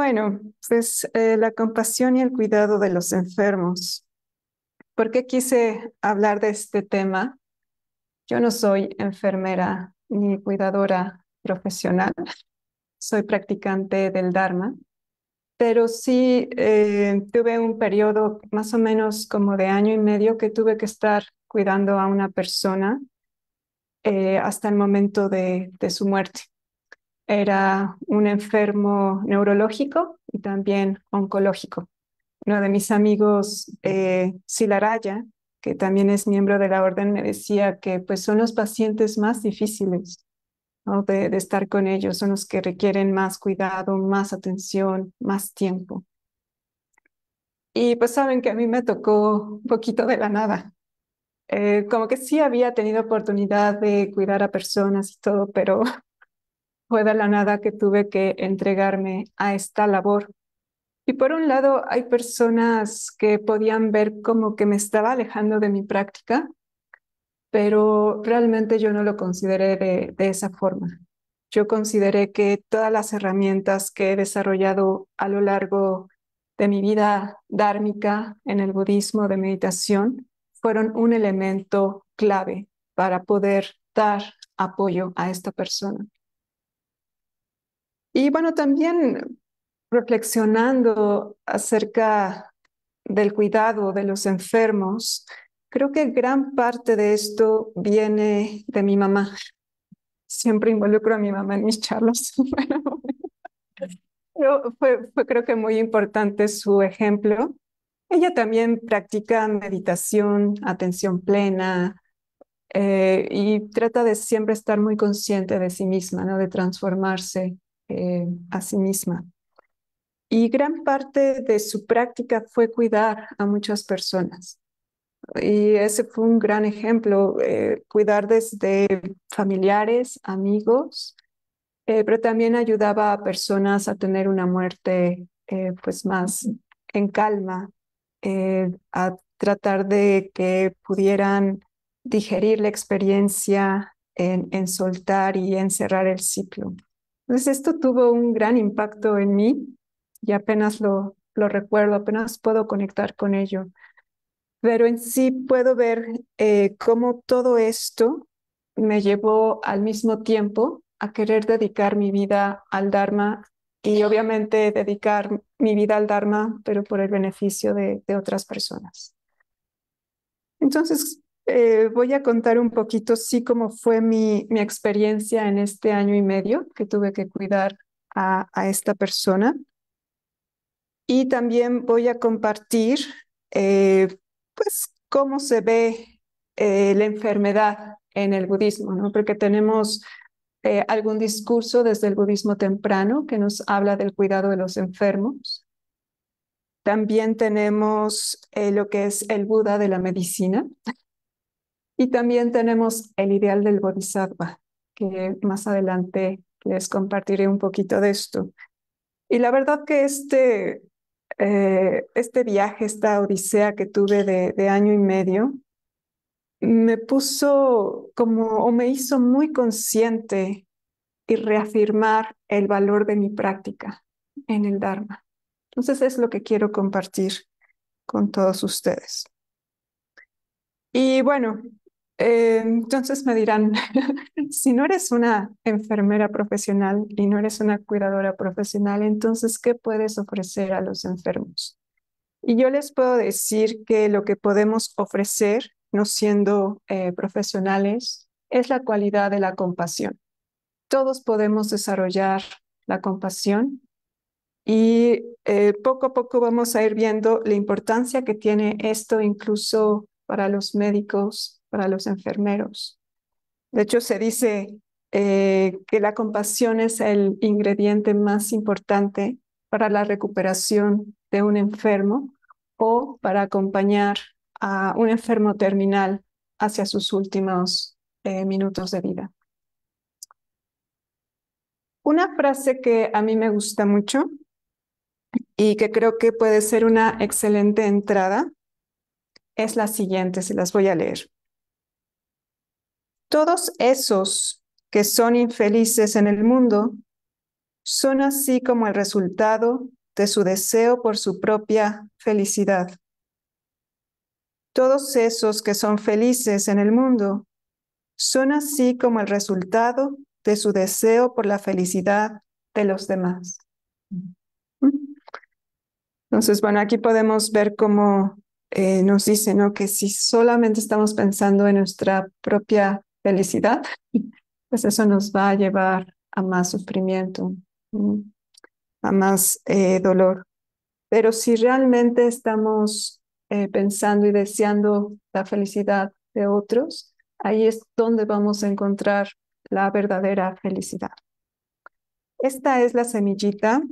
Bueno, pues eh, la compasión y el cuidado de los enfermos. ¿Por qué quise hablar de este tema? Yo no soy enfermera ni cuidadora profesional, soy practicante del Dharma, pero sí eh, tuve un periodo más o menos como de año y medio que tuve que estar cuidando a una persona eh, hasta el momento de su muerte era un enfermo neurológico y también oncológico. Uno de mis amigos, eh, Silaraya, que también es miembro de la orden, me decía que pues, son los pacientes más difíciles de, estar con ellos, son los que requieren más cuidado, más atención, más tiempo. Y pues saben que a mí me tocó un poquito de la nada. Eh, como que sí había tenido oportunidad de cuidar a personas y todo, pero fue de la nada que tuve que entregarme a esta labor. Y por un lado, hay personas que podían ver como que me estaba alejando de mi práctica, pero realmente yo no lo consideré de, de esa forma. Yo consideré que todas las herramientas que he desarrollado a lo largo de mi vida dármica en el budismo de meditación fueron un elemento clave para poder dar apoyo a esta persona. Y bueno, también reflexionando acerca del cuidado de los enfermos, creo que gran parte de esto viene de mi mamá. Siempre involucro a mi mamá en mis charlas. fue, creo que muy importante su ejemplo. Ella también practica meditación, atención plena, eh, y trata de siempre estar muy consciente de sí misma, de transformarse eh, a sí misma. Y gran parte de su práctica fue cuidar a muchas personas. Y ese fue un gran ejemplo, eh, cuidar desde familiares, amigos, eh, pero también ayudaba a personas a tener una muerte pues más en calma, a tratar de que pudieran digerir la experiencia en, en soltar y encerrar el ciclo. Entonces esto tuvo un gran impacto en mí y apenas lo, recuerdo, apenas puedo conectar con ello. Pero en sí puedo ver eh, cómo todo esto me llevó al mismo tiempo a querer dedicar mi vida al Dharma y obviamente dedicar mi vida al Dharma, pero por el beneficio de otras personas. Entonces, eh, voy a contar un poquito, sí, cómo fue mi, mi, experiencia en este año y medio que tuve que cuidar a, a esta persona. Y también voy a compartir, eh, pues, cómo se ve eh, la enfermedad en el budismo, ¿no? Porque tenemos algún discurso desde el budismo temprano que nos habla del cuidado de los enfermos. También tenemos lo que es el Buda de la medicina, y también tenemos el ideal del bodhisattva, que más adelante les compartiré un poquito de esto. Y la verdad que este, eh, este viaje, esta odisea que tuve de, de año y medio, me puso como o me hizo muy consciente y reafirmar el valor de mi práctica en el Dharma. Entonces es lo que quiero compartir con todos ustedes. Y bueno, eh, entonces me dirán, si no eres una enfermera profesional y no eres una cuidadora profesional, entonces, ¿qué puedes ofrecer a los enfermos? Y yo les puedo decir que lo que podemos ofrecer, no siendo eh, profesionales, es la cualidad de la compasión. Todos podemos desarrollar la compasión y eh, poco a poco vamos a ir viendo la importancia que tiene esto incluso para los médicos, para los enfermeros. De hecho, se dice eh, que la compasión es el ingrediente más importante para la recuperación de un enfermo o para acompañar a un enfermo terminal hacia sus últimos eh, minutos de vida. Una frase que a mí me gusta mucho y que creo que puede ser una excelente entrada es la siguiente, se las voy a leer. Todos esos que son infelices en el mundo son así como el resultado de su deseo por su propia felicidad. Todos esos que son felices en el mundo son así como el resultado de su deseo por la felicidad de los demás. Entonces, bueno, aquí podemos ver cómo eh, nos dice, ¿no? Que si solamente estamos pensando en nuestra propia felicidad, pues eso nos va a llevar a más sufrimiento, a más eh, dolor. Pero si realmente estamos eh, pensando y deseando la felicidad de otros, ahí es donde vamos a encontrar la verdadera felicidad. Esta es la semillita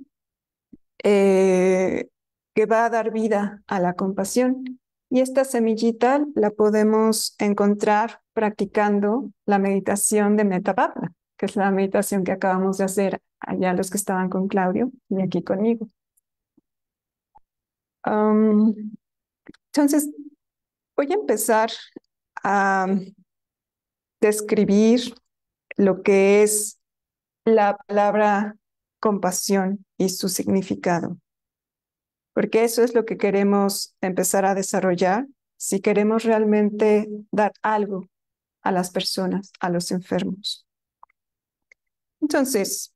eh, que va a dar vida a la compasión y esta semillita la podemos encontrar practicando la meditación de Metapatna, que es la meditación que acabamos de hacer allá los que estaban con Claudio y aquí conmigo. entonces, voy a empezar a describir lo que es la palabra compasión y su significado porque eso es lo que queremos empezar a desarrollar si queremos realmente dar algo a las personas, a los enfermos. Entonces,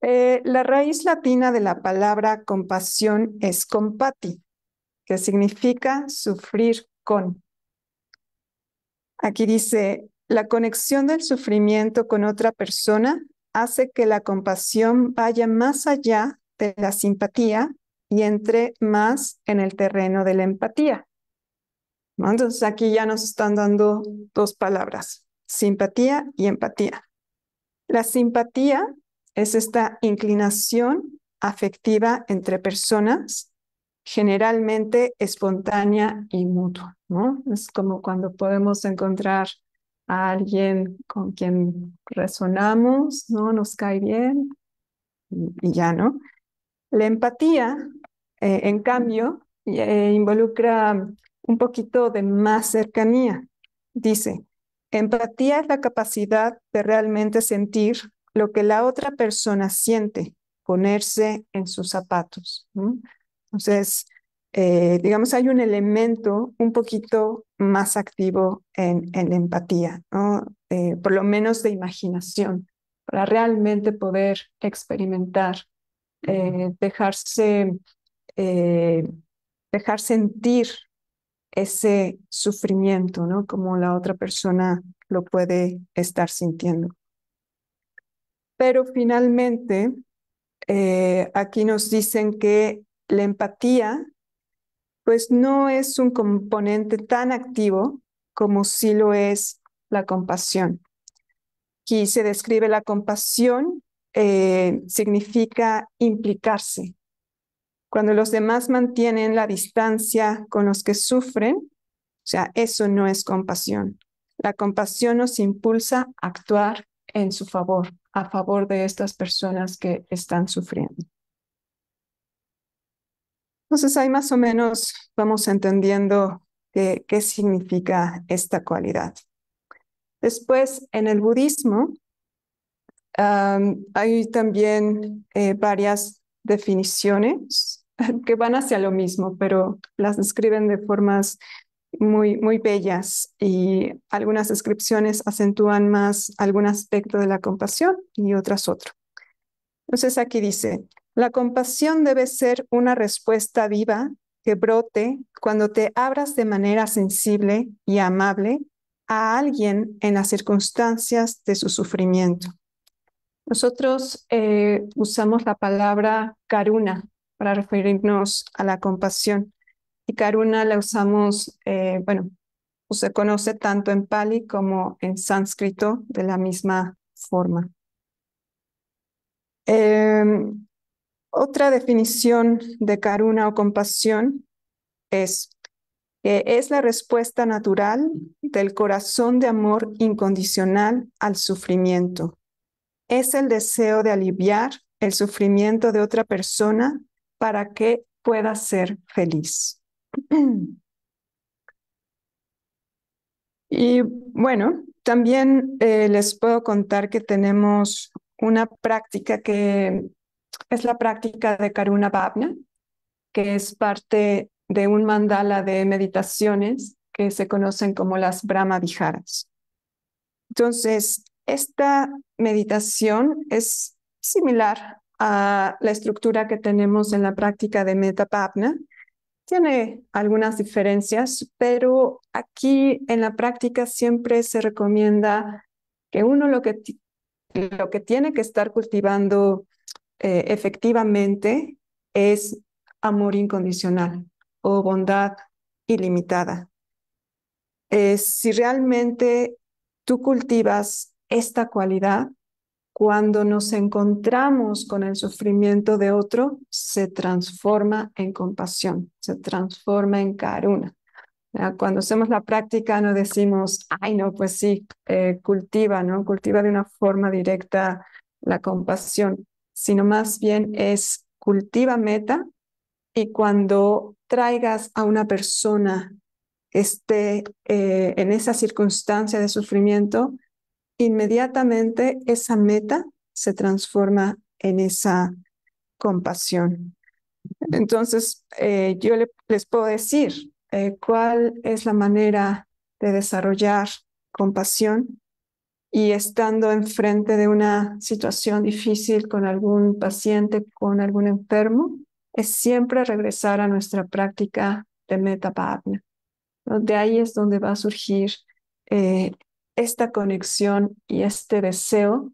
eh, la raíz latina de la palabra compasión es compati, que significa sufrir con. Aquí dice, la conexión del sufrimiento con otra persona hace que la compasión vaya más allá de la simpatía y entre más en el terreno de la empatía. Entonces aquí ya nos están dando dos palabras, simpatía y empatía. La simpatía es esta inclinación afectiva entre personas, generalmente espontánea y mutua. ¿no? Es como cuando podemos encontrar a alguien con quien resonamos, ¿no? Nos cae bien y ya, ¿no? La empatía eh, en cambio, eh, involucra un poquito de más cercanía. Dice, empatía es la capacidad de realmente sentir lo que la otra persona siente, ponerse en sus zapatos. Entonces, eh, digamos, hay un elemento un poquito más activo en, empatía, por lo menos de imaginación, para realmente poder experimentar, dejarse eh, dejar sentir ese sufrimiento, ¿no? Como la otra persona lo puede estar sintiendo. Pero finalmente, eh, aquí nos dicen que la empatía, pues no es un componente tan activo como sí lo es la compasión. Aquí se describe la compasión, eh, significa implicarse, cuando los demás mantienen la distancia con los que sufren, o sea, eso no es compasión. La compasión nos impulsa a actuar en su favor, a favor de estas personas que están sufriendo. Entonces ahí más o menos vamos entendiendo qué significa esta cualidad. Después, en el budismo, hay también eh, varias definiciones que van hacia lo mismo, pero las describen de formas muy, muy bellas y algunas descripciones acentúan más algún aspecto de la compasión y otras otro. Entonces aquí dice, la compasión debe ser una respuesta viva que brote cuando te abras de manera sensible y amable a alguien en las circunstancias de su sufrimiento. Nosotros eh, usamos la palabra karuna para referirnos a la compasión. Y Karuna la usamos, eh, bueno, pues se conoce tanto en pali como en sánscrito de la misma forma. Em, otra definición de karuna o compasión es es la respuesta natural del corazón de amor incondicional al sufrimiento. Es el deseo de aliviar el sufrimiento de otra persona para que pueda ser feliz. Y bueno, también eh, les puedo contar que tenemos una práctica que es la práctica de Karuna Bhavna, que es parte de un mandala de meditaciones que se conocen como las Brahma Viharas. Entonces, esta meditación es similar la estructura que tenemos en la práctica de Metapapna. Tiene algunas diferencias, pero aquí en la práctica siempre se recomienda que uno lo que, lo que tiene que estar cultivando eh, efectivamente es amor incondicional o bondad ilimitada. Eh, si realmente tú cultivas esta cualidad, cuando nos encontramos con el sufrimiento de otro, se transforma en compasión, se transforma en karuna. Cuando hacemos la práctica no decimos, ay no, pues sí, eh, cultiva, ¿no? Cultiva de una forma directa la compasión, sino más bien es cultiva meta y cuando traigas a una persona que esté eh, en esa circunstancia de sufrimiento, inmediatamente esa meta se transforma en esa compasión. Entonces, eh, yo les puedo decir eh, cuál es la manera de desarrollar compasión y estando enfrente de una situación difícil con algún paciente, con algún enfermo, es siempre regresar a nuestra práctica de meta ¿no? De ahí es donde va a surgir eh, esta conexión y este deseo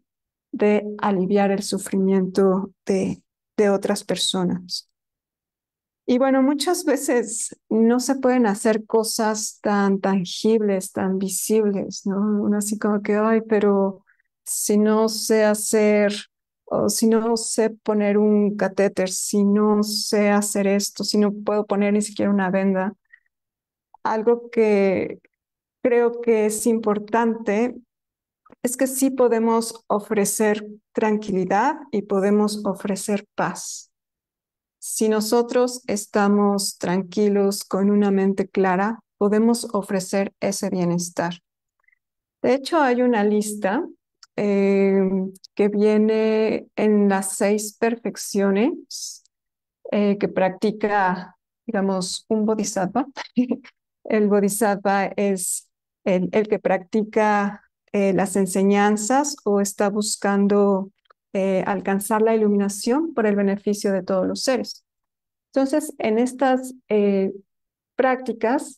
de aliviar el sufrimiento de, otras personas. Y bueno, muchas veces no se pueden hacer cosas tan tangibles, tan visibles, ¿no? Uno así como que, ay, pero si no sé hacer, o si no sé poner un catéter, si no sé hacer esto, si no puedo poner ni siquiera una venda, algo que creo que es importante es que sí podemos ofrecer tranquilidad y podemos ofrecer paz. Si nosotros estamos tranquilos con una mente clara, podemos ofrecer ese bienestar. De hecho, hay una lista eh, que viene en las seis perfecciones eh, que practica, digamos, un bodhisattva. El bodhisattva es el, que practica eh, las enseñanzas o está buscando eh, alcanzar la iluminación por el beneficio de todos los seres. Entonces, en estas eh, prácticas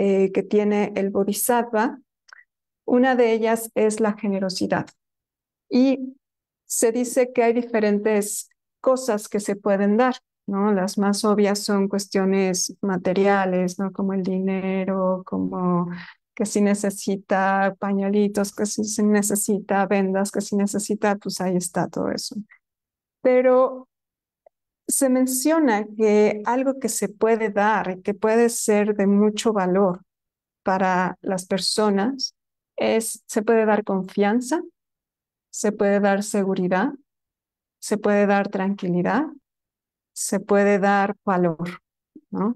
que tiene el bodhisattva, una de ellas es la generosidad. Y se dice que hay diferentes cosas que se pueden dar, ¿no? Las más obvias son cuestiones materiales, ¿no? Como el dinero, como que si necesita pañuelitos, que si necesita vendas, que si necesita, pues ahí está todo eso. Pero se menciona que algo que se puede dar y que puede ser de mucho valor para las personas es, se puede dar confianza, se puede dar seguridad, se puede dar tranquilidad, se puede dar valor, ¿no?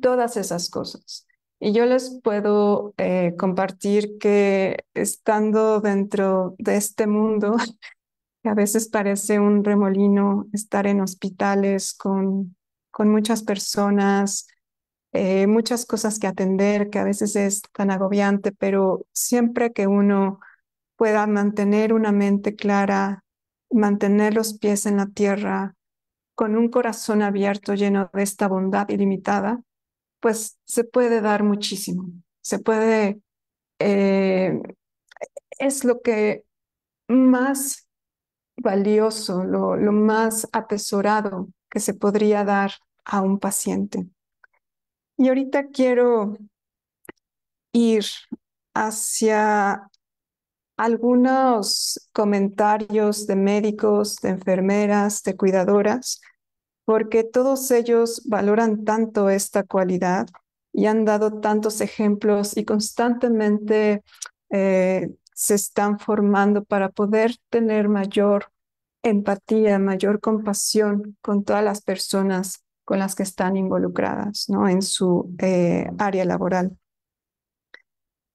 Todas esas cosas. Y yo les puedo eh, compartir que estando dentro de este mundo, que a veces parece un remolino, estar en hospitales con, con muchas personas, eh, muchas cosas que atender, que a veces es tan agobiante, pero siempre que uno pueda mantener una mente clara, mantener los pies en la tierra, con un corazón abierto lleno de esta bondad ilimitada, pues se puede dar muchísimo, se puede, eh, es lo que más valioso, lo, lo más atesorado que se podría dar a un paciente. Y ahorita quiero ir hacia algunos comentarios de médicos, de enfermeras, de cuidadoras, porque todos ellos valoran tanto esta cualidad y han dado tantos ejemplos y constantemente eh, se están formando para poder tener mayor empatía, mayor compasión con todas las personas con las que están involucradas ¿no? en su eh, área laboral.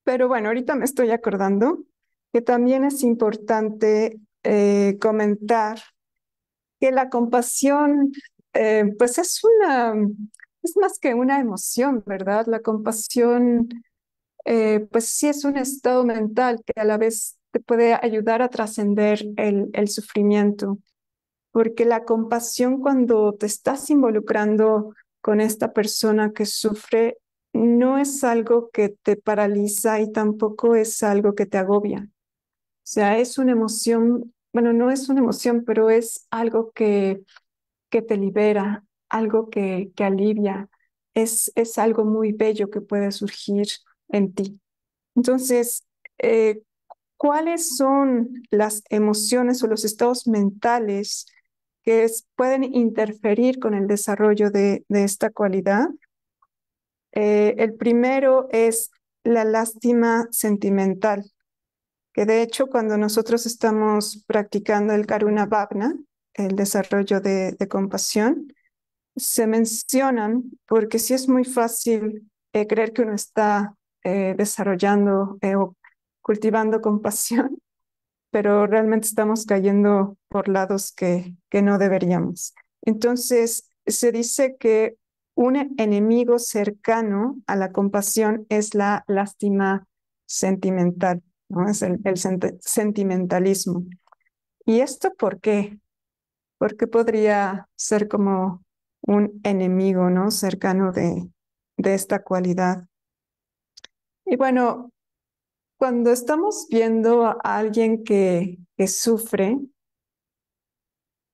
Pero bueno, ahorita me estoy acordando que también es importante eh, comentar que la compasión eh, pues es una, es más que una emoción, ¿verdad? La compasión, eh, pues sí es un estado mental que a la vez te puede ayudar a trascender el, el sufrimiento, porque la compasión cuando te estás involucrando con esta persona que sufre, no es algo que te paraliza y tampoco es algo que te agobia. O sea, es una emoción, bueno, no es una emoción, pero es algo que que te libera, algo que, que alivia, es, es algo muy bello que puede surgir en ti. Entonces, eh, ¿cuáles son las emociones o los estados mentales que pueden interferir con el desarrollo de, esta cualidad? Eh, el primero es la lástima sentimental, que de hecho cuando nosotros estamos practicando el Karuna Bhavna, el desarrollo de, compasión, se mencionan porque sí es muy fácil eh, creer que uno está eh, desarrollando eh, o cultivando compasión, pero realmente estamos cayendo por lados que, que no deberíamos. Entonces, se dice que un enemigo cercano a la compasión es la lástima sentimental, ¿no? es el, sentimentalismo. ¿Y esto por qué? porque podría ser como un enemigo, ¿no? Cercano de, esta cualidad. Y bueno, cuando estamos viendo a alguien que, sufre,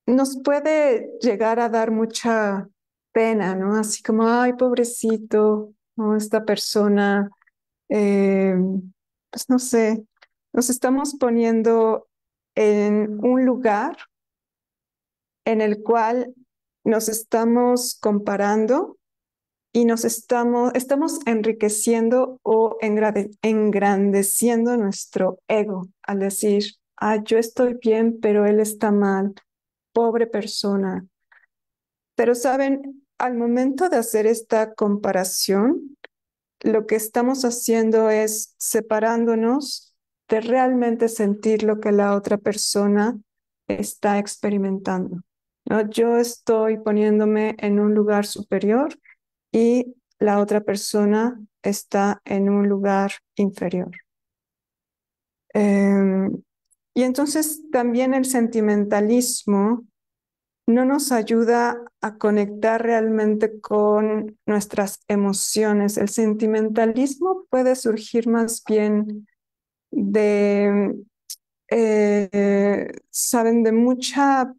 nos puede llegar a dar mucha pena, ¿no? Así como, ay, pobrecito, esta persona, eh, pues no sé, nos estamos poniendo en un lugar en el cual nos estamos comparando y nos estamos, estamos enriqueciendo o engrandeciendo nuestro ego al decir, ah, yo estoy bien, pero él está mal, pobre persona. Pero saben, al momento de hacer esta comparación, lo que estamos haciendo es separándonos de realmente sentir lo que la otra persona está experimentando. Yo estoy poniéndome en un lugar superior y la otra persona está en un lugar inferior. Em, y entonces también el sentimentalismo no nos ayuda a conectar realmente con nuestras emociones. El sentimentalismo puede surgir más bien de, eh, saben, de mucha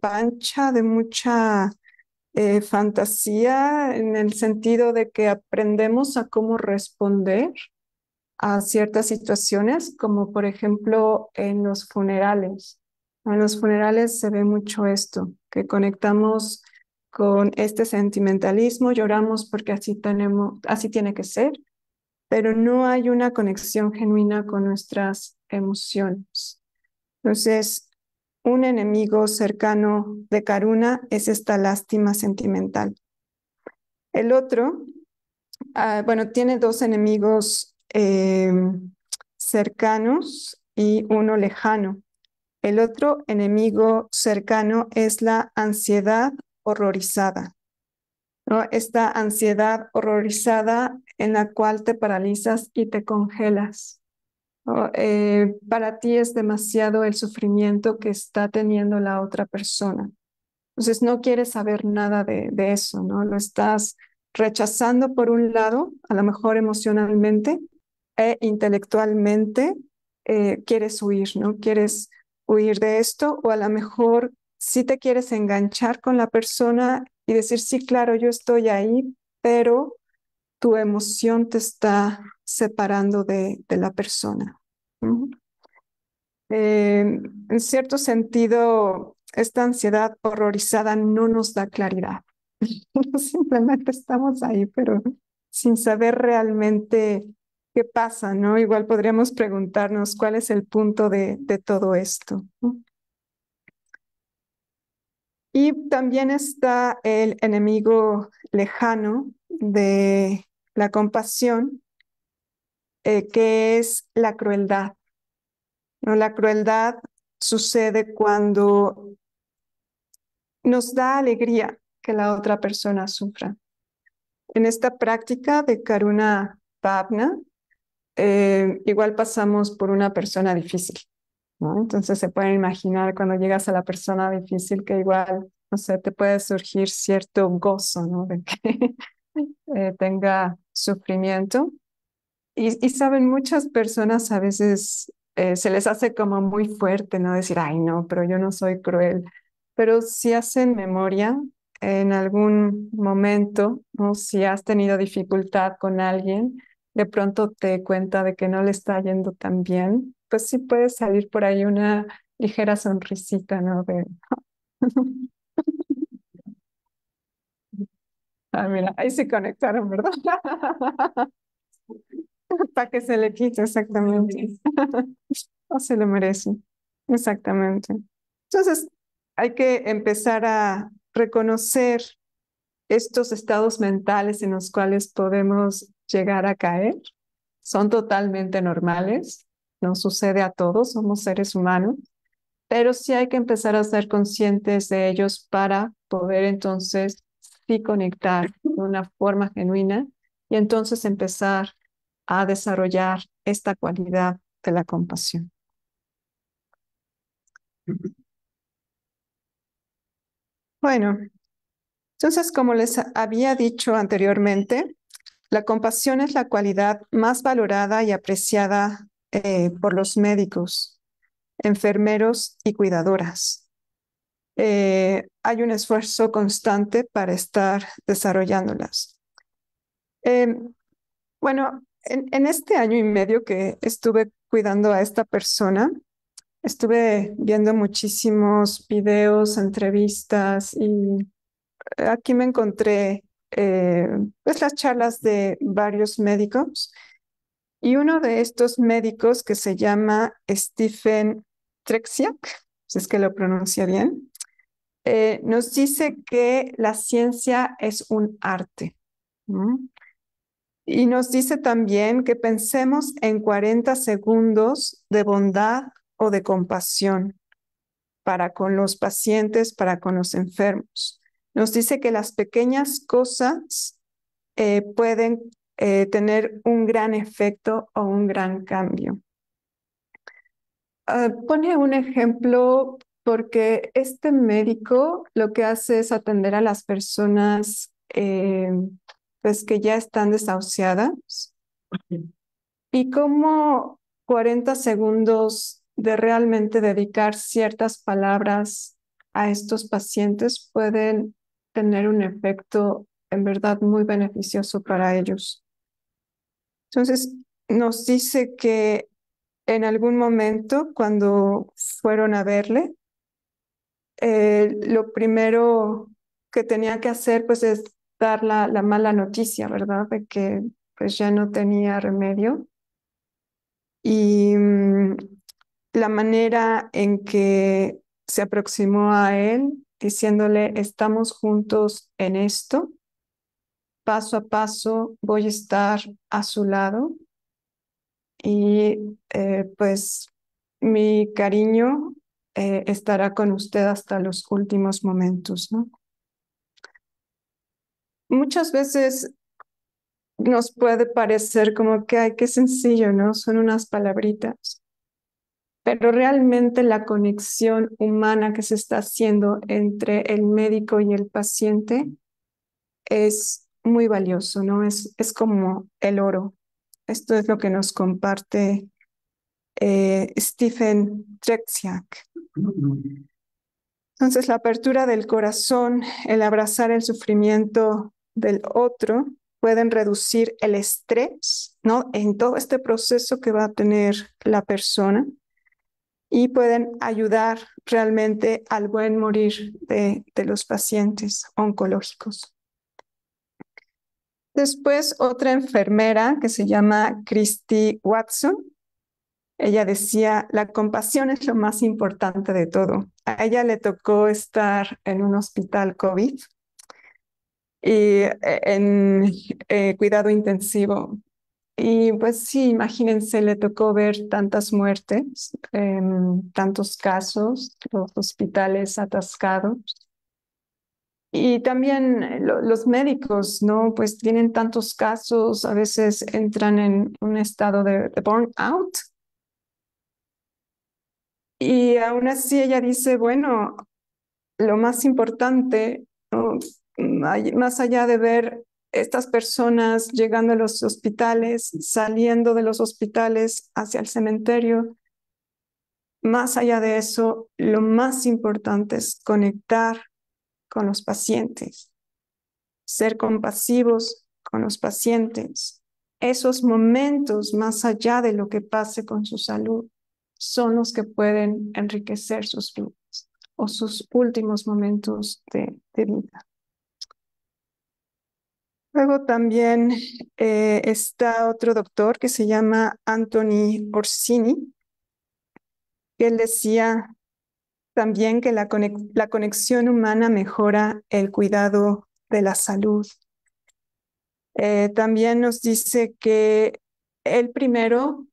pancha de mucha eh, fantasía, en el sentido de que aprendemos a cómo responder a ciertas situaciones, como por ejemplo en los funerales. En los funerales se ve mucho esto, que conectamos con este sentimentalismo, lloramos porque así tenemos, así tiene que ser, pero no hay una conexión genuina con nuestras emociones. Entonces, un enemigo cercano de Karuna es esta lástima sentimental. El otro, ah, bueno, tiene dos enemigos em, cercanos y uno lejano. El otro enemigo cercano es la ansiedad horrorizada. Esta ansiedad horrorizada en la cual te paralizas y te congelas. Eh, para ti es demasiado el sufrimiento que está teniendo la otra persona. Entonces no quieres saber nada de, eso, ¿no? Lo estás rechazando por un lado, a lo mejor emocionalmente e intelectualmente eh, quieres huir, ¿no? Quieres huir de esto o a lo mejor si sí te quieres enganchar con la persona y decir, sí, claro, yo estoy ahí, pero tu emoción te está separando de, la persona. Eh, en cierto sentido, esta ansiedad horrorizada no nos da claridad. Simplemente estamos ahí, pero sin saber realmente qué pasa, ¿no? Igual podríamos preguntarnos cuál es el punto de, todo esto. Y también está el enemigo lejano, de la compasión, eh, que es la crueldad. ¿No? La crueldad sucede cuando nos da alegría que la otra persona sufra. En esta práctica de Karuna pavna, eh, igual pasamos por una persona difícil. Entonces se pueden imaginar cuando llegas a la persona difícil que igual, no sé, te puede surgir cierto gozo, ¿no? De que eh, tenga sufrimiento. Y, saben, muchas personas a veces eh, se les hace como muy fuerte, ¿no? Decir, ay, no, pero yo no soy cruel. Pero si hacen memoria en algún momento, ¿no? si has tenido dificultad con alguien, de pronto te cuenta de que no le está yendo tan bien, pues sí puede salir por ahí una ligera sonrisita, ¿no? Ah, mira, ahí se conectaron, ¿verdad? Para que se le quite, exactamente. o se lo merece. Exactamente. Entonces, hay que empezar a reconocer estos estados mentales en los cuales podemos llegar a caer. Son totalmente normales, no sucede a todos, somos seres humanos, pero sí hay que empezar a ser conscientes de ellos para poder entonces y conectar de una forma genuina y entonces empezar a desarrollar esta cualidad de la compasión. Bueno, entonces como les había dicho anteriormente, la compasión es la cualidad más valorada y apreciada eh, por los médicos, enfermeros y cuidadoras. Eh, hay un esfuerzo constante para estar desarrollándolas. Em, bueno, en, este año y medio que estuve cuidando a esta persona, estuve viendo muchísimos videos, entrevistas y eh, aquí me encontré eh, pues las charlas de varios médicos y uno de estos médicos que se llama Stephen Trexiak, si es que lo pronuncia bien, eh, nos dice que la ciencia es un arte. Y nos dice también que pensemos en 40 segundos de bondad o de compasión para con los pacientes, para con los enfermos. Nos dice que las pequeñas cosas eh, pueden eh, tener un gran efecto o un gran cambio. Ah, pone un ejemplo porque este médico lo que hace es atender a las personas eh, pues que ya están desahuciadas. Y como 40 segundos de realmente dedicar ciertas palabras a estos pacientes pueden tener un efecto en verdad muy beneficioso para ellos. Entonces, nos dice que en algún momento cuando fueron a verle, eh, lo primero que tenía que hacer pues es dar la, mala noticia, ¿verdad? De que pues ya no tenía remedio. Y mm, la manera en que se aproximó a él diciéndole, estamos juntos en esto, paso a paso voy a estar a su lado. Y eh, pues mi cariño eh, estará con usted hasta los últimos momentos. Muchas veces nos puede parecer como que, hay qué sencillo, ¿no? Son unas palabritas. Pero realmente la conexión humana que se está haciendo entre el médico y el paciente es muy valioso, ¿no? Es, es como el oro. Esto es lo que nos comparte eh, Stephen Trexiak. Entonces, la apertura del corazón, el abrazar el sufrimiento del otro, pueden reducir el estrés, ¿no? En todo este proceso que va a tener la persona y pueden ayudar realmente al buen morir de, de los pacientes oncológicos. Después, otra enfermera que se llama Christy Watson ella decía, la compasión es lo más importante de todo. A ella le tocó estar en un hospital COVID y eh, en eh, cuidado intensivo. Y pues sí, imagínense, le tocó ver tantas muertes, em, tantos casos, los hospitales atascados. Y también eh, los médicos, ¿no? Pues tienen tantos casos, a veces entran en un estado de, de burnout y aún así ella dice, bueno, lo más importante, mm, más allá de ver estas personas llegando a los hospitales, saliendo de los hospitales hacia el cementerio, más allá de eso, lo más importante es conectar con los pacientes, ser compasivos con los pacientes, esos momentos más allá de lo que pase con su salud son los que pueden enriquecer sus vidas o sus últimos momentos de, vida. Luego también eh, está otro doctor que se llama Anthony Orsini, que él decía también que la, conexión humana mejora el cuidado de la salud. Eh, también nos dice que el primero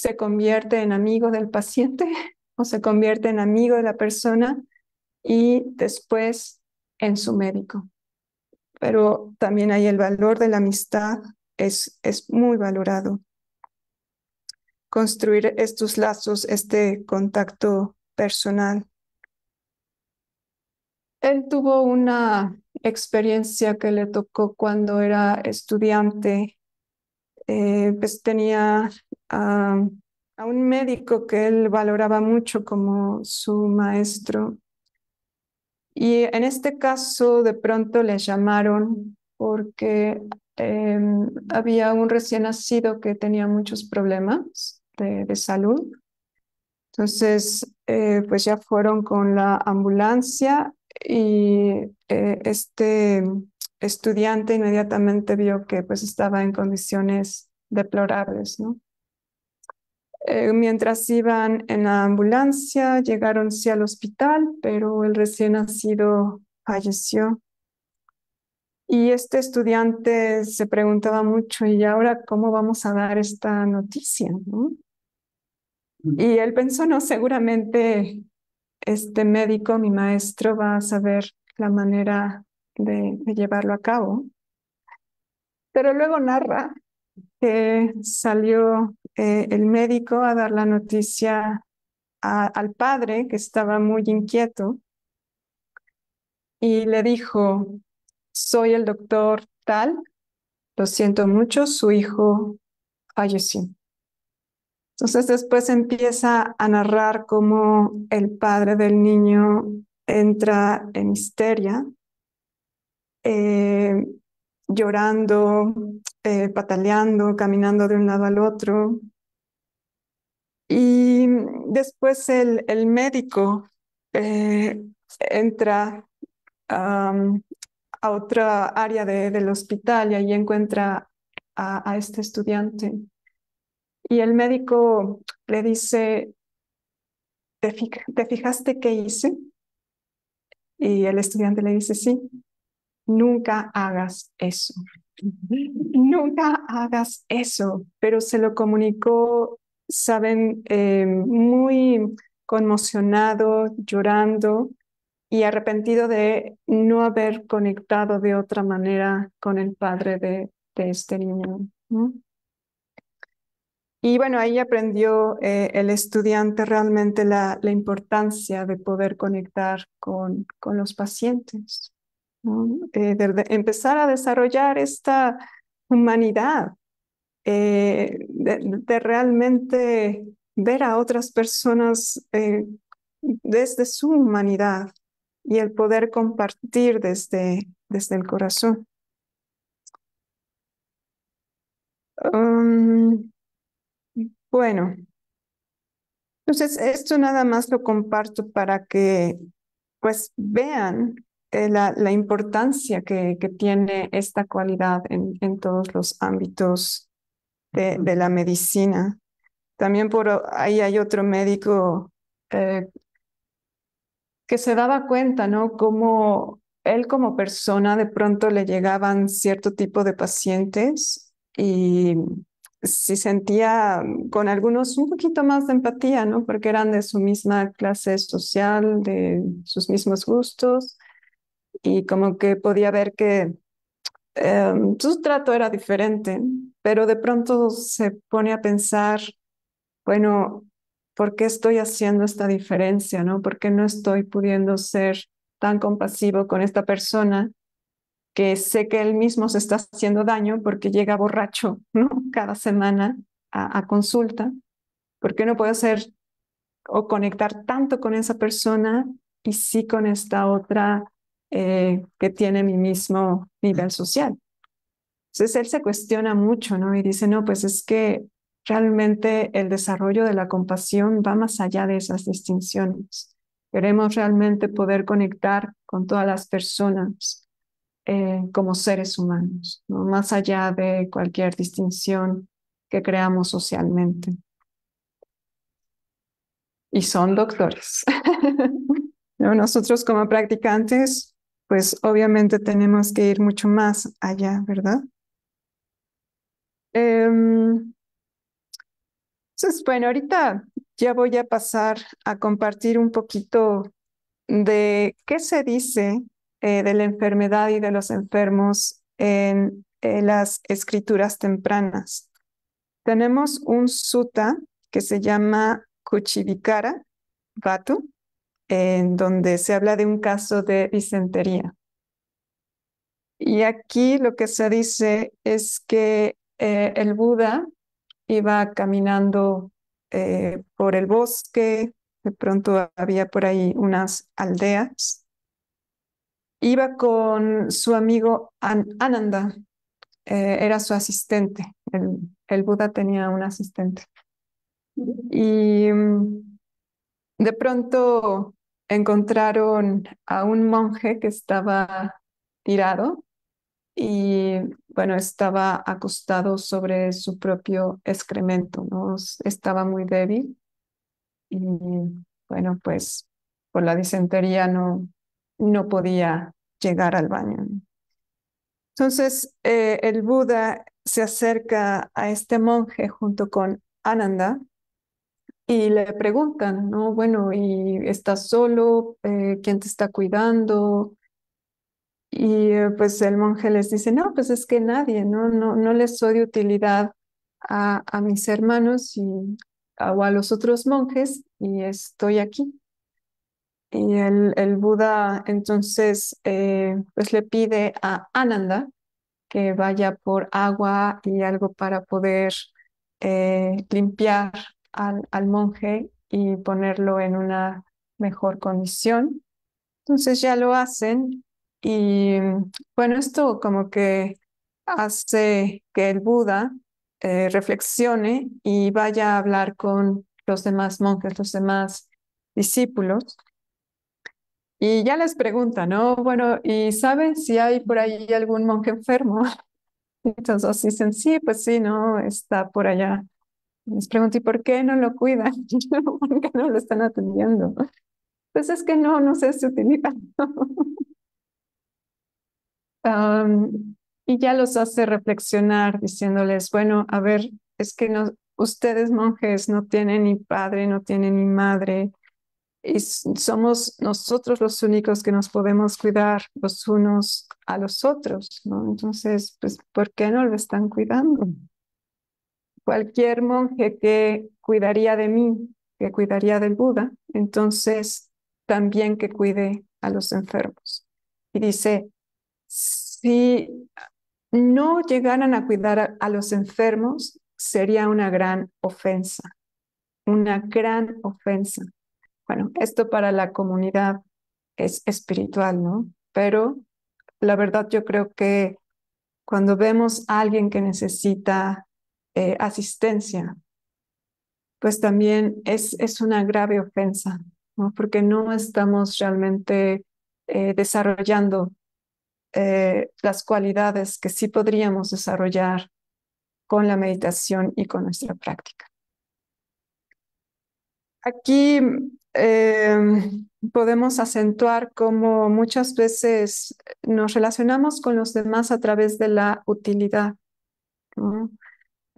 se convierte en amigo del paciente o se convierte en amigo de la persona y después en su médico. Pero también hay el valor de la amistad, es, es muy valorado. Construir estos lazos, este contacto personal. Él tuvo una experiencia que le tocó cuando era estudiante. Eh, pues tenía a, un médico que él valoraba mucho como su maestro. Y en este caso, de pronto le llamaron porque em, había un recién nacido que tenía muchos problemas de, salud. Entonces, eh, pues ya fueron con la ambulancia y eh, este estudiante inmediatamente vio que pues estaba en condiciones deplorables, ¿no? Eh, mientras iban en la ambulancia, llegaron al hospital, pero el recién nacido falleció. Y este estudiante se preguntaba mucho, ¿y ahora cómo vamos a dar esta noticia? Mm. Y él pensó, no, seguramente este médico, mi maestro, va a saber la manera de llevarlo a cabo. Pero luego narra que salió eh, el médico a dar la noticia al padre, que estaba muy inquieto, y le dijo, soy el doctor tal, lo siento mucho, su hijo falleció. Entonces después empieza a narrar cómo el padre del niño entra en histeria, eh, llorando, eh, pataleando, caminando de un lado al otro. Y después el, médico eh, entra a otra área del hospital y ahí encuentra a, este estudiante. Y el médico le dice, ¿Te, ¿te fijaste qué hice? Y el estudiante le dice, sí, nunca hagas eso nunca hagas eso, pero se lo comunicó, saben, eh, muy conmocionado, llorando y arrepentido de no haber conectado de otra manera con el padre de, este niño. Y bueno, ahí aprendió eh, el estudiante realmente la, importancia de poder conectar con los pacientes. Eh, de, empezar a desarrollar esta humanidad, eh, de, realmente ver a otras personas eh, desde su humanidad y el poder compartir desde, desde el corazón. Um, bueno, entonces esto nada más lo comparto para que pues vean eh, la, importancia que, tiene esta cualidad en, todos los ámbitos de, la medicina. También por ahí hay otro médico eh, que se daba cuenta, ¿no? Cómo él como persona de pronto le llegaban cierto tipo de pacientes y se sentía con algunos un poquito más de empatía, ¿no? Porque eran de su misma clase social, de sus mismos gustos y como que podía ver que em, su trato era diferente, pero de pronto se pone a pensar, bueno, ¿por qué estoy haciendo esta diferencia? ¿no? ¿Por qué no estoy pudiendo ser tan compasivo con esta persona que sé que él mismo se está haciendo daño porque llega borracho ¿no? cada semana a, consulta? ¿Por qué no puedo ser o conectar tanto con esa persona y sí con esta otra eh, que tiene mi mismo nivel social. Entonces él se cuestiona mucho, ¿no? Y dice, no, pues es que realmente el desarrollo de la compasión va más allá de esas distinciones. Queremos realmente poder conectar con todas las personas eh, como seres humanos, más allá de cualquier distinción que creamos socialmente. Y son doctores. Nosotros como practicantes pues obviamente tenemos que ir mucho más allá, ¿verdad? Em, entonces, bueno, ahorita ya voy a pasar a compartir un poquito de qué se dice eh, de la enfermedad y de los enfermos en, las escrituras tempranas. Tenemos un sutta que se llama Kuchibikara, Vatu, en donde se habla de un caso de disentería. Y aquí lo que se dice es que eh, el Buda iba caminando eh, por el bosque, de pronto había por ahí unas aldeas, iba con su amigo Ananda, eh, era su asistente, el, el Buda tenía un asistente. Y mm, de pronto encontraron a un monje que estaba tirado y bueno, estaba acostado sobre su propio excremento, Estaba muy débil y bueno, pues por la disentería no, no podía llegar al baño. Entonces, eh, el Buda se acerca a este monje junto con Ananda y le preguntan, ¿no? Bueno, ¿y estás solo? Eh, ¿Quién te está cuidando? Y eh, pues el monje les dice, no, pues es que nadie, ¿no? No, no les soy de utilidad a, mis hermanos y, o a los otros monjes y estoy aquí. Y el, el Buda entonces eh, pues le pide a Ananda que vaya por agua y algo para poder limpiar al, monje y ponerlo en una mejor condición. Entonces ya lo hacen y mm, bueno, esto como que hace que el Buda eh, reflexione y vaya a hablar con los demás monjes, los demás discípulos. Y ya les pregunta, ¿no? Bueno, ¿y saben si hay por ahí algún monje enfermo? Entonces dicen, sí, pues sí, ¿no? Está por allá les pregunto, ¿y por qué no lo cuidan? ¿Por qué no lo están atendiendo? Pues es que no, no sé, se utiliza. y ya los hace reflexionar diciéndoles, bueno, a ver, es que no, ustedes monjes no tienen ni padre, no tienen ni madre, y somos nosotros los únicos que nos podemos cuidar los unos a los otros, ¿no? Entonces, pues, ¿por qué no lo están cuidando? cualquier monje que cuidaría de mí, que cuidaría del Buda, entonces también que cuide a los enfermos. Y dice, si no llegaran a cuidar a, los enfermos, sería una gran ofensa, una gran ofensa. Bueno, esto para la comunidad es espiritual, ¿no? Pero la verdad yo creo que cuando vemos a alguien que necesita eh, asistencia, pues también es, es una grave ofensa, porque no estamos realmente eh, desarrollando eh, las cualidades que sí podríamos desarrollar con la meditación y con nuestra práctica. Aquí em, podemos acentuar cómo muchas veces nos relacionamos con los demás a través de la utilidad.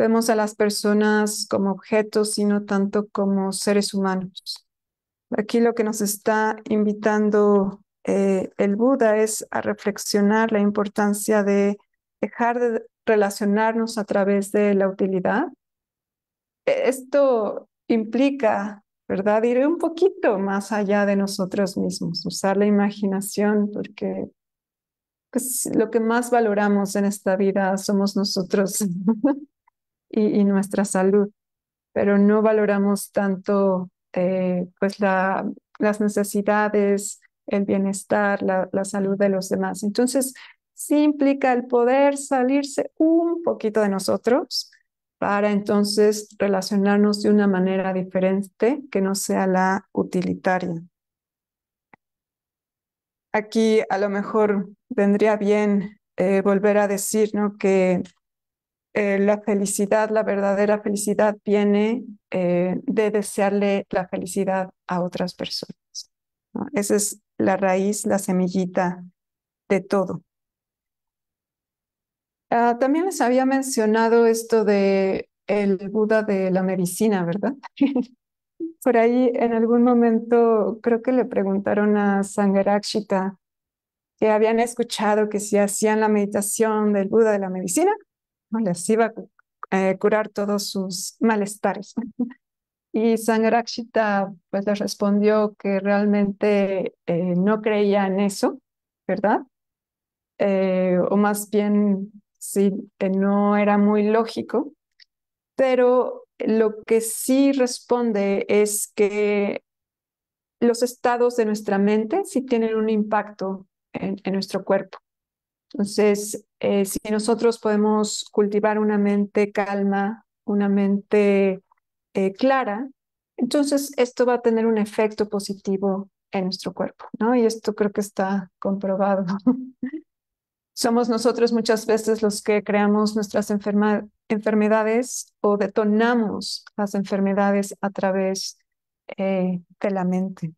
Vemos a las personas como objetos y no tanto como seres humanos. Aquí lo que nos está invitando eh, el Buda es a reflexionar la importancia de dejar de relacionarnos a través de la utilidad. E-, esto implica, ¿verdad?, ir un poquito más allá de nosotros mismos, usar la imaginación, porque pues, lo que más valoramos en esta vida somos nosotros. y, nuestra salud, pero no valoramos tanto eh, pues las necesidades, el bienestar, la, salud de los demás. Entonces, sí implica el poder salirse un poquito de nosotros para entonces relacionarnos de una manera diferente que no sea la utilitaria. Aquí a lo mejor vendría bien eh, volver a decir ¿no? que eh, la felicidad, la verdadera felicidad viene eh, de desearle la felicidad a otras personas. Esa es la raíz, la semillita de todo. Ah, también les había mencionado esto de el Buda de la medicina, ¿verdad? Por ahí en algún momento creo que le preguntaron a Sangharakshita que habían escuchado que si hacían la meditación del Buda de la medicina, les iba a eh, curar todos sus malestares. Y Sangarakshita pues respondió que realmente eh, no creía en eso, ¿verdad? Eh, o más bien, sí, no era muy lógico, pero lo que sí responde es que los estados de nuestra mente sí tienen un impacto en nuestro cuerpo. Entonces, eh, si nosotros podemos cultivar una mente calma, una mente eh, clara, entonces esto va a tener un efecto positivo en nuestro cuerpo, ¿no? Y esto creo que está comprobado. Somos nosotros muchas veces los que creamos nuestras enfermedades o detonamos las enfermedades a través eh, de la mente.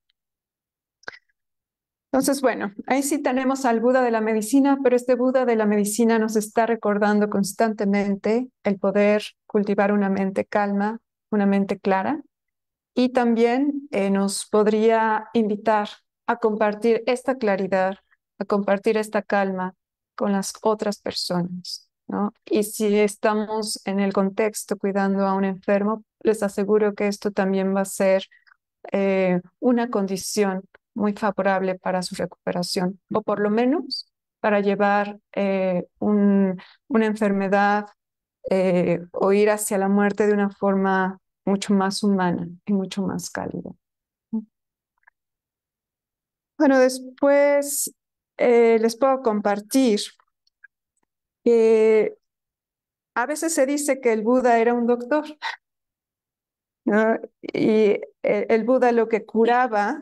Entonces, bueno, ahí sí tenemos al Buda de la medicina, pero este Buda de la medicina nos está recordando constantemente el poder cultivar una mente calma, una mente clara, y también eh, nos podría invitar a compartir esta claridad, a compartir esta calma con las otras personas. ¿no? Y si estamos en el contexto cuidando a un enfermo, les aseguro que esto también va a ser eh, una condición muy favorable para su recuperación, o por lo menos para llevar eh, una enfermedad eh, o ir hacia la muerte de una forma mucho más humana y mucho más cálida. Bueno, después eh, les puedo compartir que a veces se dice que el Buda era un doctor, y el Buda lo que curaba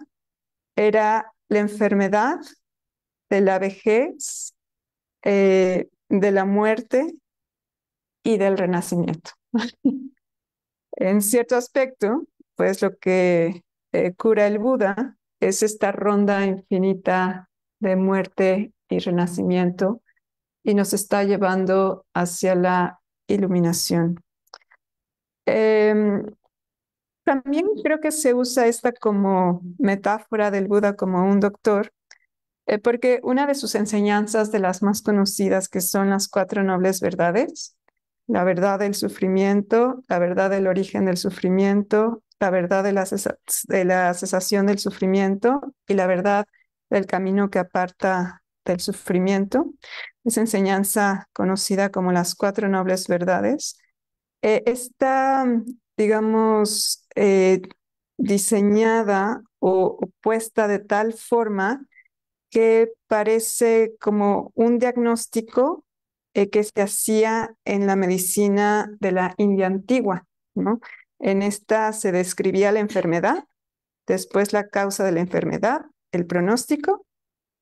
era la enfermedad de la vejez, eh, de la muerte y del renacimiento. en cierto aspecto, pues lo que eh, cura el Buda es esta ronda infinita de muerte y renacimiento y nos está llevando hacia la iluminación. Em, también creo que se usa esta como metáfora del Buda como un doctor, eh, porque una de sus enseñanzas de las más conocidas, que son las cuatro nobles verdades, la verdad del sufrimiento, la verdad del origen del sufrimiento, la verdad de la, de la cesación del sufrimiento y la verdad del camino que aparta del sufrimiento, esa enseñanza conocida como las cuatro nobles verdades, eh, está, digamos, eh, diseñada o, puesta de tal forma que parece como un diagnóstico eh, que se hacía en la medicina de la India antigua. ¿no? En esta se describía la enfermedad, después la causa de la enfermedad, el pronóstico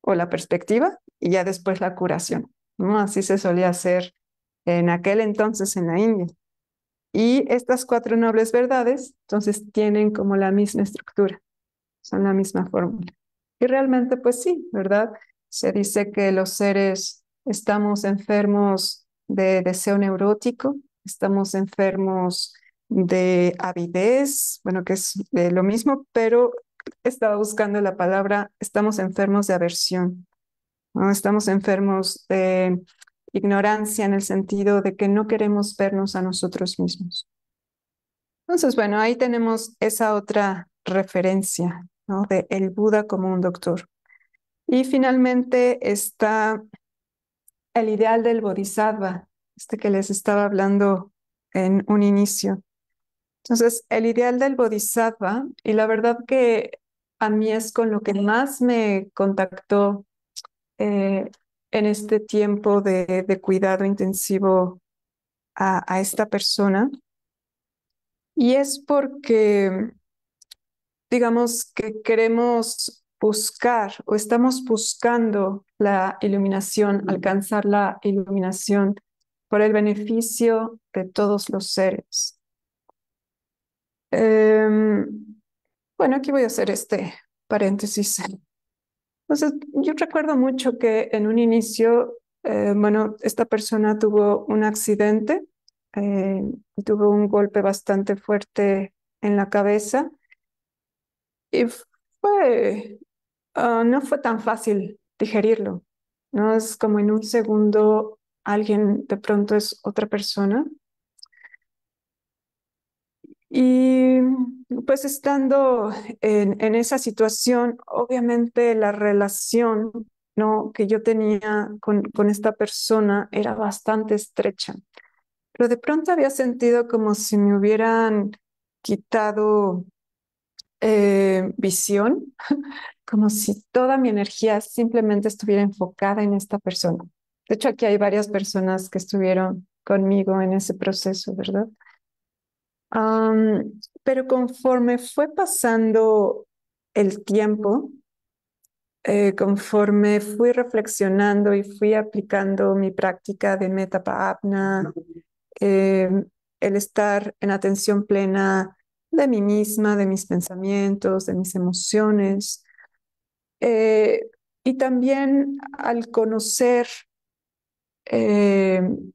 o la perspectiva y ya después la curación. ¿no? Así se solía hacer en aquel entonces en la India. Y estas cuatro nobles verdades, entonces, tienen como la misma estructura, son la misma fórmula. Y realmente, pues sí, ¿verdad? Se dice que los seres estamos enfermos de deseo neurótico, estamos enfermos de avidez, bueno, que es eh, lo mismo, pero estaba buscando la palabra, estamos enfermos de aversión, estamos enfermos de ignorancia en el sentido de que no queremos vernos a nosotros mismos. Entonces, bueno, ahí tenemos esa otra referencia ¿no? de el Buda como un doctor. Y finalmente está el ideal del bodhisattva, este que les estaba hablando en un inicio. Entonces, el ideal del bodhisattva, y la verdad que a mí es con lo que más me contactó eh, en este tiempo de, cuidado intensivo a, esta persona. Y es porque, digamos, que queremos buscar o estamos buscando la iluminación, alcanzar la iluminación por el beneficio de todos los seres. Em, bueno, aquí voy a hacer este paréntesis entonces, yo recuerdo mucho que en un inicio, eh, bueno, esta persona tuvo un accidente, eh, tuvo un golpe bastante fuerte en la cabeza y fue, ah, no fue tan fácil digerirlo, ¿no? Es como en un segundo alguien de pronto es otra persona y pues estando en, esa situación, obviamente la relación ¿no? que yo tenía con, esta persona era bastante estrecha, pero de pronto había sentido como si me hubieran quitado eh, visión, como si toda mi energía simplemente estuviera enfocada en esta persona. De hecho, aquí hay varias personas que estuvieron conmigo en ese proceso, ¿verdad? pero conforme fue pasando el tiempo, eh, conforme fui reflexionando y fui aplicando mi práctica de metapaapna, em, el estar en atención plena de mí misma, de mis pensamientos, de mis emociones, eh, y también al conocer em,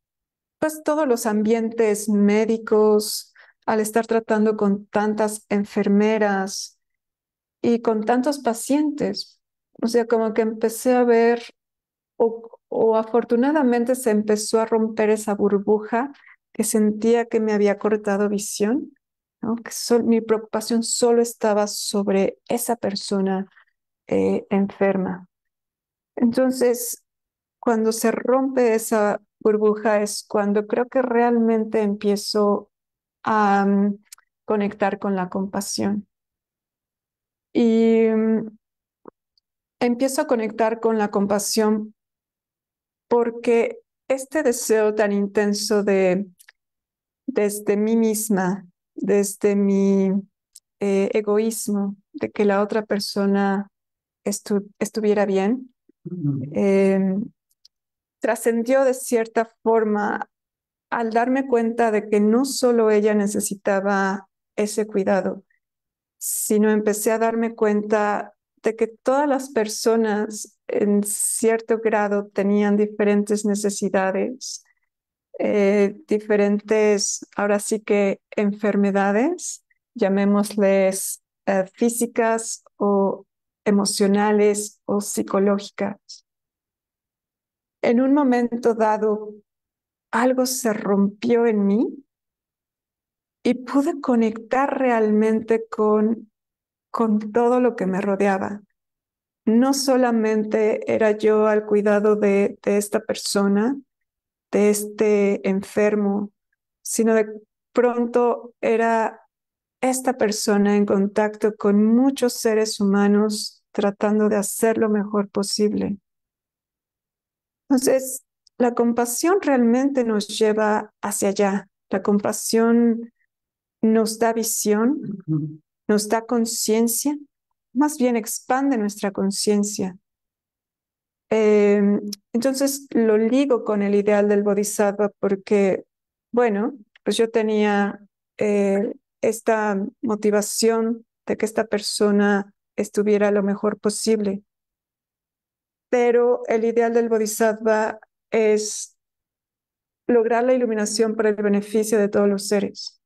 pues todos los ambientes médicos, al estar tratando con tantas enfermeras y con tantos pacientes. O sea, como que empecé a ver, o, afortunadamente se empezó a romper esa burbuja que sentía que me había cortado visión, que mi preocupación solo estaba sobre esa persona eh, enferma. Entonces, cuando se rompe esa burbuja es cuando creo que realmente empiezo a conectar con la compasión. Y mm, empiezo a conectar con la compasión porque este deseo tan intenso de desde mí misma, desde mi eh, egoísmo, de que la otra persona estuviera bien, em, trascendió de cierta forma al darme cuenta de que no solo ella necesitaba ese cuidado, sino empecé a darme cuenta de que todas las personas en cierto grado tenían diferentes necesidades, eh, diferentes, ahora sí que enfermedades, llamémosles eh, físicas o emocionales o psicológicas. En un momento dado algo se rompió en mí y pude conectar realmente con, con todo lo que me rodeaba. No solamente era yo al cuidado de, de esta persona, de este enfermo, sino de pronto era esta persona en contacto con muchos seres humanos tratando de hacer lo mejor posible. Entonces, la compasión realmente nos lleva hacia allá. La compasión nos da visión, nos da conciencia, más bien expande nuestra conciencia. Em, entonces lo ligo con el ideal del bodhisattva porque, bueno, pues yo tenía eh, esta motivación de que esta persona estuviera lo mejor posible. Pero el ideal del bodhisattva es lograr la iluminación por el beneficio de todos los seres.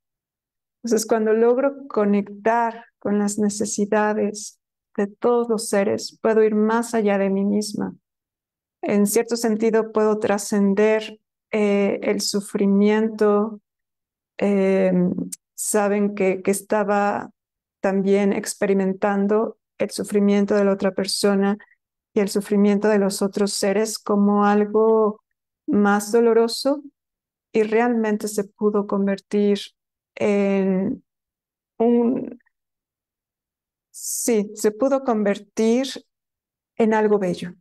Entonces, cuando logro conectar con las necesidades de todos los seres, puedo ir más allá de mí misma. En cierto sentido, puedo trascender eh, el sufrimiento. Em, saben que, que estaba también experimentando el sufrimiento de la otra persona y el sufrimiento de los otros seres como algo más doloroso y realmente se pudo convertir en un... Sí, se pudo convertir en algo bello,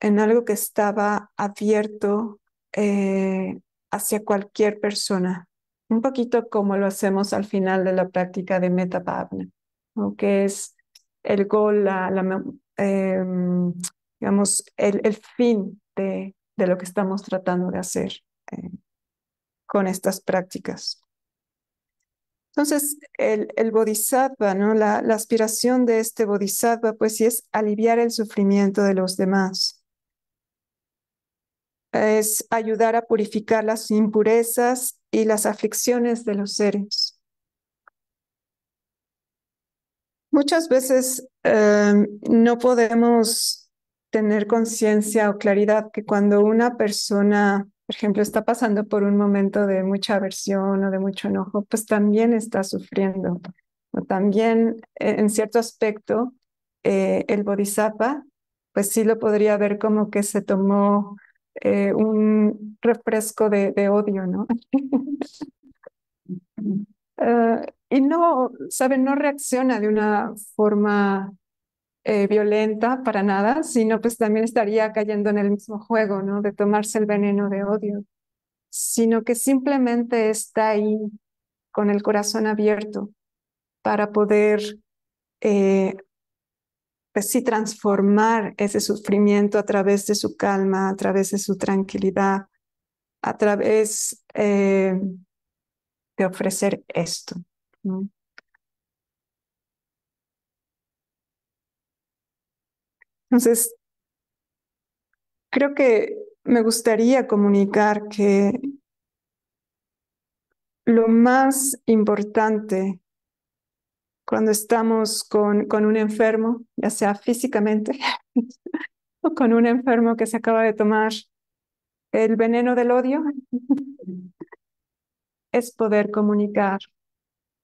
en algo que estaba abierto eh, hacia cualquier persona, un poquito como lo hacemos al final de la práctica de Metta Bhavna, que es el gol, la, la, Em, digamos, el, fin de, lo que estamos tratando de hacer eh, con estas prácticas. Entonces, el, bodhisattva, ¿no? La, la, aspiración de este bodhisattva, pues sí es aliviar el sufrimiento de los demás. Es ayudar a purificar las impurezas y las aflicciones de los seres. Muchas veces eh, no podemos tener conciencia o claridad que cuando una persona, por ejemplo, está pasando por un momento de mucha aversión o de mucho enojo, pues también está sufriendo. O también, eh, en cierto aspecto, eh, el bodhisattva, pues sí lo podría ver como que se tomó un refresco de, odio, ¿no? uh, y no, ¿saben? No reacciona de una forma eh, violenta para nada, sino pues también estaría cayendo en el mismo juego, ¿no? De tomarse el veneno de odio, sino que simplemente está ahí con el corazón abierto para poder, eh, pues sí, transformar ese sufrimiento a través de su calma, a través de su tranquilidad, a través eh, de ofrecer esto. Entonces, creo que me gustaría comunicar que lo más importante cuando estamos con, con un enfermo, ya sea físicamente o con un enfermo que se acaba de tomar el veneno del odio, es poder comunicar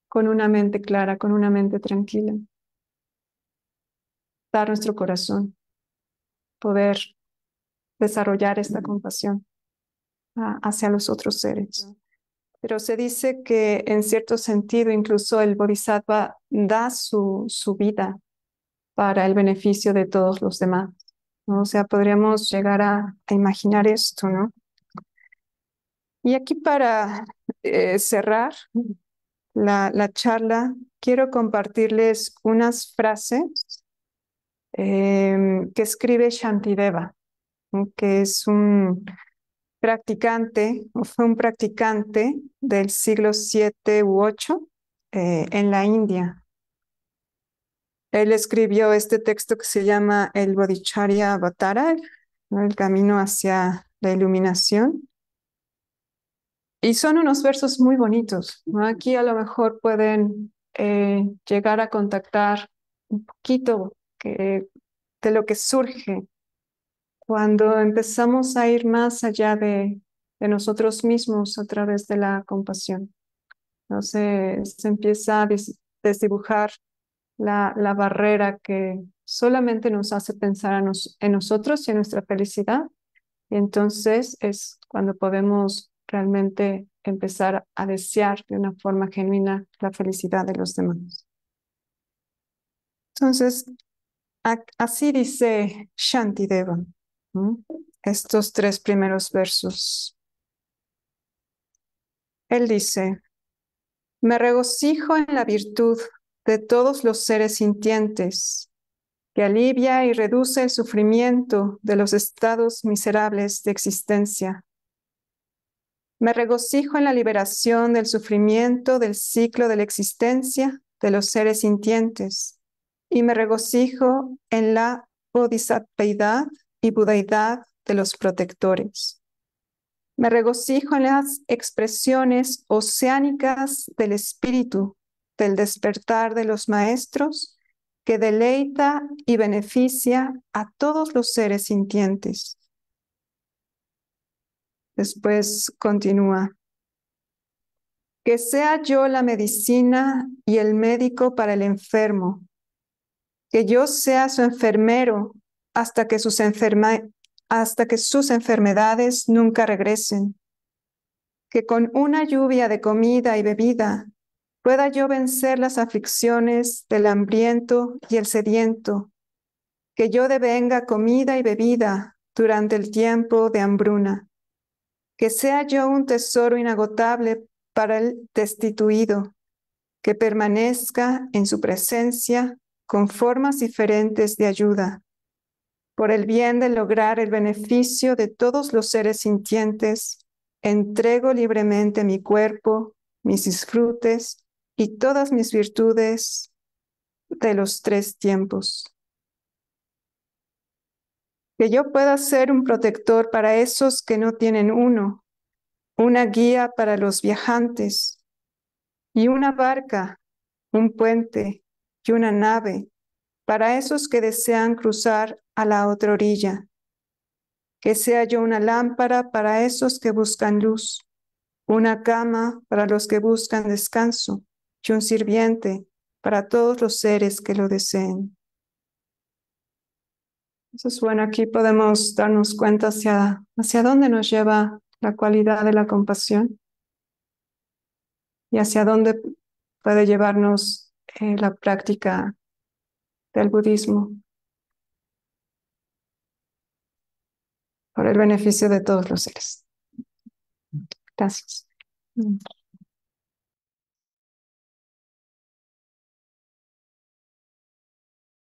con una mente clara, con una mente tranquila. Dar nuestro corazón, poder desarrollar esta compasión ah, hacia los otros seres. Pero se dice que en cierto sentido incluso el bodhisattva da su, su vida para el beneficio de todos los demás. ¿no? O sea, podríamos llegar a, imaginar esto, ¿no? Y aquí para eh, cerrar, la, charla, quiero compartirles unas frases em, que escribe Shantideva, que es un practicante, o fue un practicante del siglo 7 u VIII eh, en la India. Él escribió este texto que se llama El Bodhicharya Avatara, el camino hacia la iluminación. Y son unos versos muy bonitos. Aquí a lo mejor pueden eh, llegar a contactar un poquito que, de lo que surge cuando empezamos a ir más allá de, nosotros mismos a través de la compasión. Entonces se empieza a desdibujar la, la barrera que solamente nos hace pensar en nosotros y en nuestra felicidad. Y entonces es cuando podemos realmente empezar a desear de una forma genuina la felicidad de los demás. Entonces, así dice Shantideva, estos tres primeros versos. Él dice, me regocijo en la virtud de todos los seres sintientes, que alivia y reduce el sufrimiento de los estados miserables de existencia me regocijo en la liberación del sufrimiento del ciclo de la existencia de los seres sintientes y me regocijo en la bodhisattvaidad y budaidad de los protectores. Me regocijo en las expresiones oceánicas del espíritu, del despertar de los maestros, que deleita y beneficia a todos los seres sintientes. Después continúa. Que sea yo la medicina y el médico para el enfermo. Que yo sea su enfermero hasta que sus, hasta que sus enfermedades nunca regresen. Que con una lluvia de comida y bebida pueda yo vencer las aflicciones del hambriento y el sediento, que yo devenga comida y bebida durante el tiempo de hambruna, que sea yo un tesoro inagotable para el destituido, que permanezca en su presencia con formas diferentes de ayuda, por el bien de lograr el beneficio de todos los seres sintientes. Entrego libremente mi cuerpo, mis disfrutes y todas mis virtudes de los tres tiempos que yo pueda ser un protector para esos que no tienen uno, una guía para los viajantes y una barca, un puente y una nave para esos que desean cruzar a la otra orilla. Que sea yo una lámpara para esos que buscan luz, una cama para los que buscan descanso y un sirviente para todos los seres que lo deseen es bueno, aquí podemos darnos cuenta hacia, dónde nos lleva la cualidad de la compasión y hacia dónde puede llevarnos eh, la práctica del budismo por el beneficio de todos los seres. Gracias.